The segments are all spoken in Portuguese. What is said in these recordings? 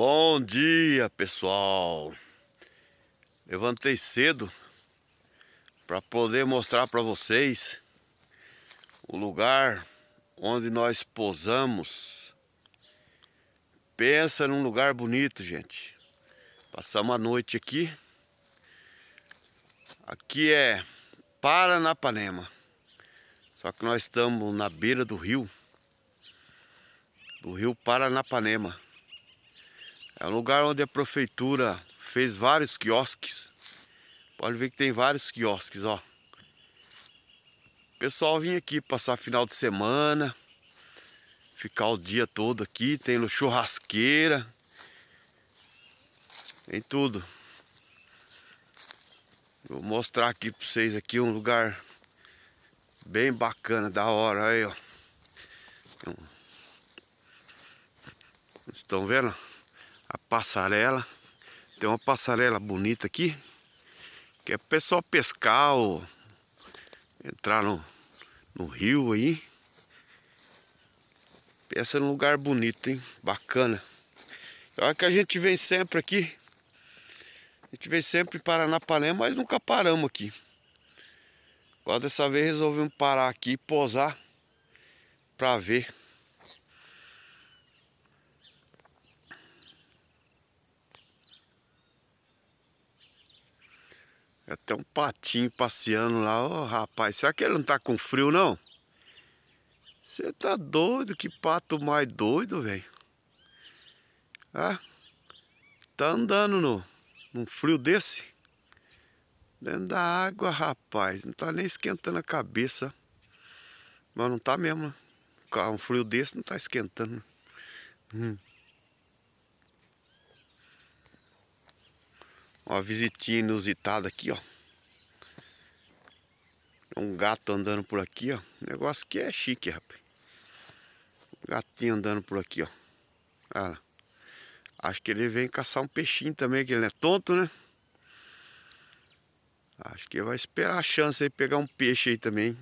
Bom dia, pessoal. Levantei cedo para poder mostrar para vocês o lugar onde nós posamos. Pensa num lugar bonito, gente. Passamos a noite aqui. Aqui é Paranapanema. Só que nós estamos na beira do rio. Do rio Paranapanema. É um lugar onde a prefeitura fez vários quiosques. Pode ver que tem vários quiosques, ó. O pessoal vinha aqui passar final de semana, ficar o dia todo aqui, tem churrasqueira, tem tudo. Vou mostrar aqui pra vocês aqui um lugar bem bacana, da hora aí, ó. Estão vendo? a passarela. Tem uma passarela bonita aqui, que é pro pessoal pescar ou entrar no, no rio aí. Pensa num é lugar bonito, hein? Bacana. Olha é que a gente vem sempre aqui. A gente vem sempre em Paranapanema, mas nunca paramos aqui. Agora dessa vez resolvemos parar aqui e posar para ver. Até um patinho passeando lá. Ô, oh, rapaz, será que ele não tá com frio, não? Você tá doido? Que pato mais doido, velho. Ah, tá andando no, num frio desse? Dentro da água, rapaz. Não tá nem esquentando a cabeça. Mas não tá mesmo, né? Um frio desse não tá esquentando. Hum. Uma visitinha inusitada aqui, ó. Um gato andando por aqui, ó. O negócio aqui é chique, rapaz. Um gatinho andando por aqui, ó. Ah, acho que ele vem caçar um peixinho também, que ele não é tonto, né? Acho que vai esperar a chance aí pegar um peixe aí também.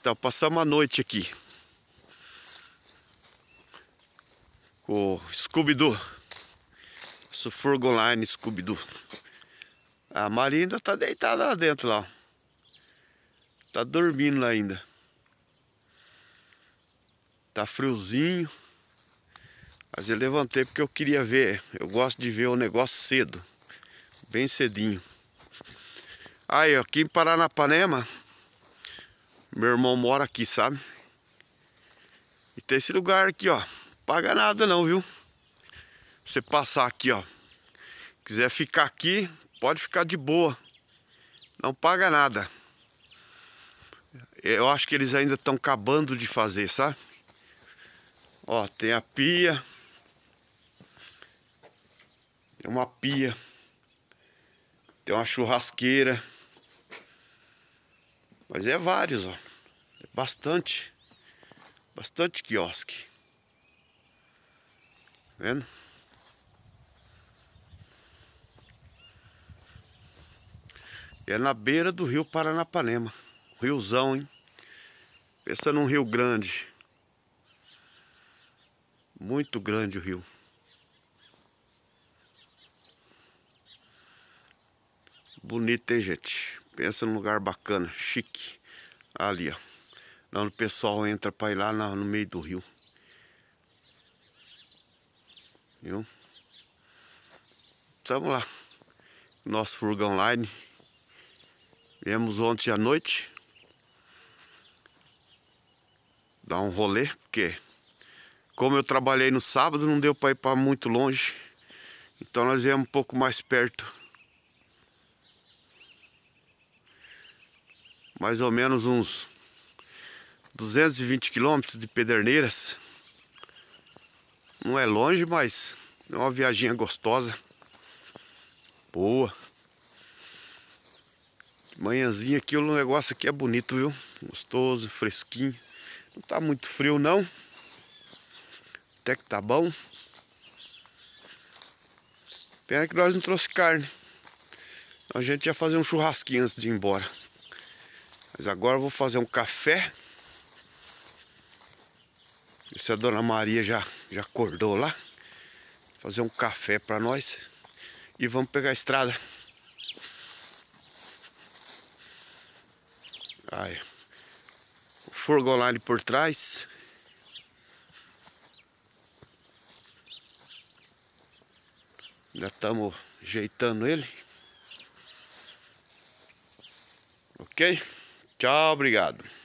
Então, passamos a noite aqui. Com o Scooby-Doo nosso Furgoline Scooby-Doo. A Maria ainda tá deitada lá dentro, lá. Ó. Tá dormindo lá ainda. Tá friozinho. Mas eu levantei porque eu queria ver. Eu gosto de ver o negócio cedo. Bem cedinho. Aí, ó, aqui em Paranapanema, meu irmão mora aqui, sabe? E tem esse lugar aqui, ó. Paga nada não, viu? Você passar aqui, ó. Quiser ficar aqui, pode ficar de boa. Não paga nada. Eu acho que eles ainda estão acabando de fazer, sabe? Ó, tem a pia. Tem uma pia. Tem uma churrasqueira. Mas é vários, ó. É bastante. Bastante quiosque. Tá vendo? É na beira do rio Paranapanema. Riozão, hein? Pensa num rio grande. Muito grande o rio. Bonito, hein, gente? Pensa num lugar bacana, chique. Ali, ó. Onde o pessoal entra pra ir lá no meio do rio. Viu? Tamo lá. Nosso furgão online. Viemos ontem à noite dar um rolê, porque como eu trabalhei no sábado, não deu para ir para muito longe. Então nós viemos um pouco mais perto. Mais ou menos uns 220 quilômetros de Pederneiras. Não é longe, mas é uma viagem gostosa. Boa. Manhãzinha aqui, o negócio aqui é bonito, viu? Gostoso, fresquinho. Não tá muito frio, não. Até que tá bom. Pena que nós não trouxe carne. A gente ia fazer um churrasquinho antes de ir embora. Mas agora eu vou fazer um café. Se a dona Maria já, já acordou lá. Fazer um café para nós. E vamos pegar a estrada. Ai, o furgão lá ali por trás. Já estamos ajeitando ele. Ok? Tchau, obrigado.